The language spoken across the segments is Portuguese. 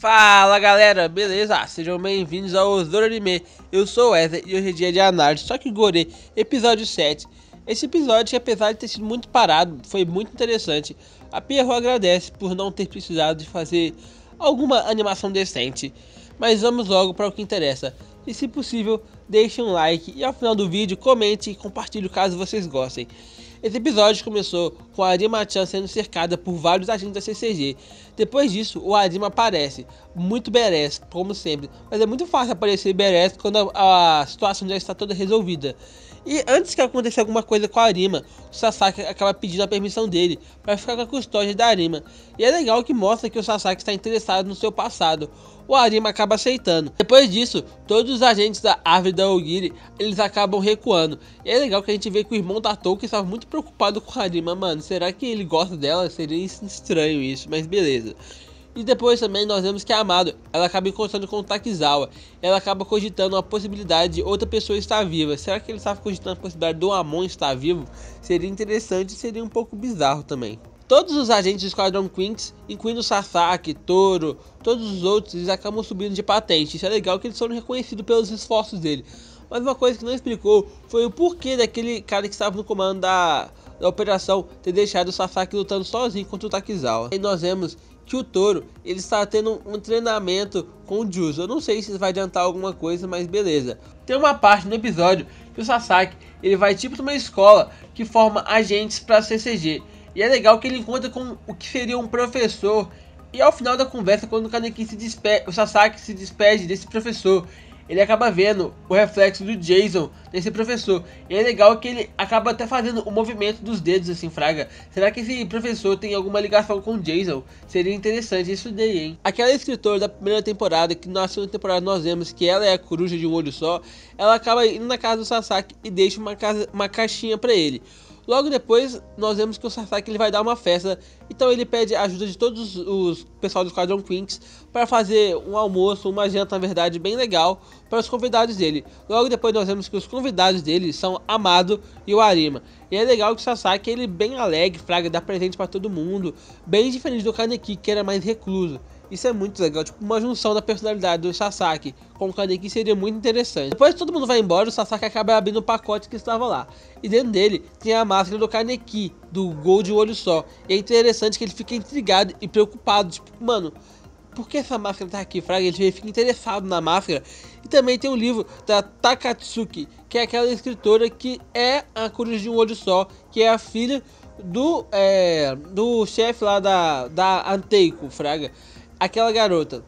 Fala galera, beleza? Sejam bem-vindos ao Osoro Anime. Eu sou o Wesley e hoje é dia de análise, só que Gore, episódio 7. Esse episódio, que apesar de ter sido muito parado, foi muito interessante. A Pierrot agradece por não ter precisado de fazer alguma animação decente. Mas vamos logo para o que interessa. E se possível, deixe um like e ao final do vídeo comente e compartilhe caso vocês gostem. Esse episódio começou com a Arima Chan sendo cercada por vários agentes da CCG. Depois disso, o Arima aparece, muito badass, como sempre, mas é muito fácil aparecer badass quando a, a situação já está toda resolvida. E antes que aconteça alguma coisa com a Arima, o Sasaki acaba pedindo a permissão dele para ficar com a custódia da Arima. E é legal que mostra que o Sasaki está interessado no seu passado. O Arima acaba aceitando. Depois disso, todos os agentes da árvore da Ogiri, eles acabam recuando. E é legal que a gente vê que o irmão da Tolkien estava muito preocupado com a Arima. Mano, será que ele gosta dela? Seria estranho isso, mas beleza. E depois também nós vemos que a Amado, ela acaba encontrando com o Takizawa. Ela acaba cogitando a possibilidade de outra pessoa estar viva. Será que ele estava cogitando a possibilidade do Amon estar vivo? Seria interessante e seria um pouco bizarro também. Todos os agentes do Esquadrão Quinx, incluindo Sasaki, Toro, todos os outros, eles acabam subindo de patente. Isso é legal que eles foram reconhecidos pelos esforços dele. Mas uma coisa que não explicou foi o porquê daquele cara que estava no comando da, da operação ter deixado o Sasaki lutando sozinho contra o Takizawa. E nós vemos que o Toro ele está tendo um treinamento com o Jules. Eu não sei se vai adiantar alguma coisa, mas beleza. Tem uma parte no episódio que o Sasaki ele vai tipo para uma escola que forma agentes para a CCG. E é legal que ele encontra com o que seria um professor. E ao final da conversa, quando o Kaneki se despede, o Sasaki se despede desse professor ele acaba vendo o reflexo do Jason nesse professor. E é legal que ele acaba até fazendo o movimento dos dedos assim, fraga. Será que esse professor tem alguma ligação com o Jason? Seria interessante isso daí, hein? Aquela escritora da primeira temporada, que na segunda temporada nós vemos que ela é a coruja de um olho só, ela acaba indo na casa do Sasaki e deixa uma, casa, uma caixinha para ele. Logo depois, nós vemos que o Sasaki ele vai dar uma festa, então ele pede a ajuda de todos os pessoal do Squadron Quinks para fazer um almoço, uma janta, na verdade, bem legal para os convidados dele. Logo depois, nós vemos que os convidados dele são Amado e o Arima. E é legal que o Sasaki ele é bem alegre, fraga, dá presente para todo mundo, bem diferente do Kaneki, que era mais recluso. Isso é muito legal, tipo uma junção da personalidade do Sasaki com o Kaneki seria muito interessante. Depois todo mundo vai embora, o Sasaki acaba abrindo o pacote que estava lá. E dentro dele tem a máscara do Kaneki, do Gol de Olho Só. E é interessante que ele fica intrigado e preocupado, tipo, mano, por que essa máscara tá aqui, Fraga? Ele fica interessado na máscara. E também tem o um livro da Takatsuki, que é aquela escritora que é a Cruz de um Olho Só, que é a filha do, é, do chefe lá da, da Anteiko, Fraga aquela garota.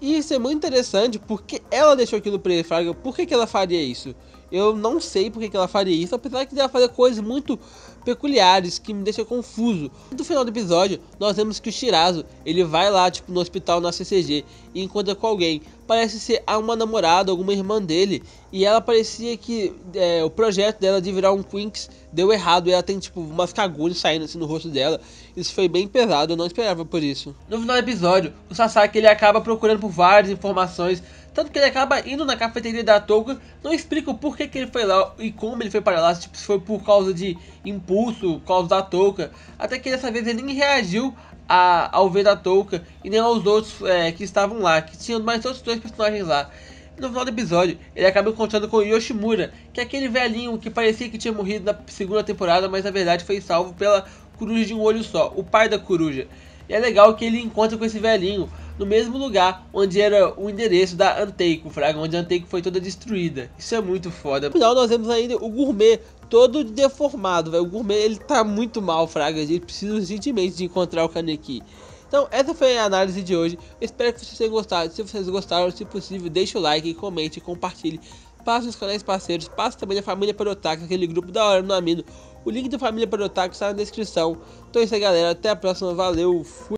E isso é muito interessante porque ela deixou aquilo pra ele, Fraga. Por que, que ela faria isso? Eu não sei porque que ela faria isso, apesar que ela fazer coisas muito peculiares que me deixam confuso. No final do episódio, nós vemos que o Shirazo, ele vai lá, tipo, no hospital na CCG e encontra com alguém. Parece ser uma namorada, alguma irmã dele. E ela parecia que é, o projeto dela de virar um Quinks deu errado. E ela tem, tipo, umas cagulhas saindo assim no rosto dela. Isso foi bem pesado, eu não esperava por isso. No final do episódio, o Sasaki, ele acaba procurando por várias informações tanto que ele acaba indo na cafeteria da Toga, não explica o porquê que ele foi lá e como ele foi para lá, tipo, se foi por causa de impulso, por causa da Toga, até que dessa vez ele nem reagiu a, ao ver a Toga e nem aos outros é, que estavam lá, que tinham mais outros dois personagens lá. No final do episódio, ele acaba encontrando com Yoshimura, que é aquele velhinho que parecia que tinha morrido na segunda temporada, mas na verdade foi salvo pela coruja de um olho só, o pai da coruja. E é legal que ele encontra com esse velhinho, no mesmo lugar onde era o endereço da Anteico, fraga, onde a Anteico foi toda destruída. Isso é muito foda. No final nós vemos ainda o gourmet todo deformado, velho. O gourmet ele tá muito mal, fraga. Ele precisa urgentemente de encontrar o Kaneki. Então, essa foi a análise de hoje. espero que vocês tenham gostado. Se vocês gostaram, se possível, deixe o like, comente, compartilhe. Passe nos canais parceiros, passe também a Família Perotaca, aquele grupo da hora no Amino. O link da Família Perotaca está na descrição. Então é isso aí, galera. Até a próxima. Valeu, fui.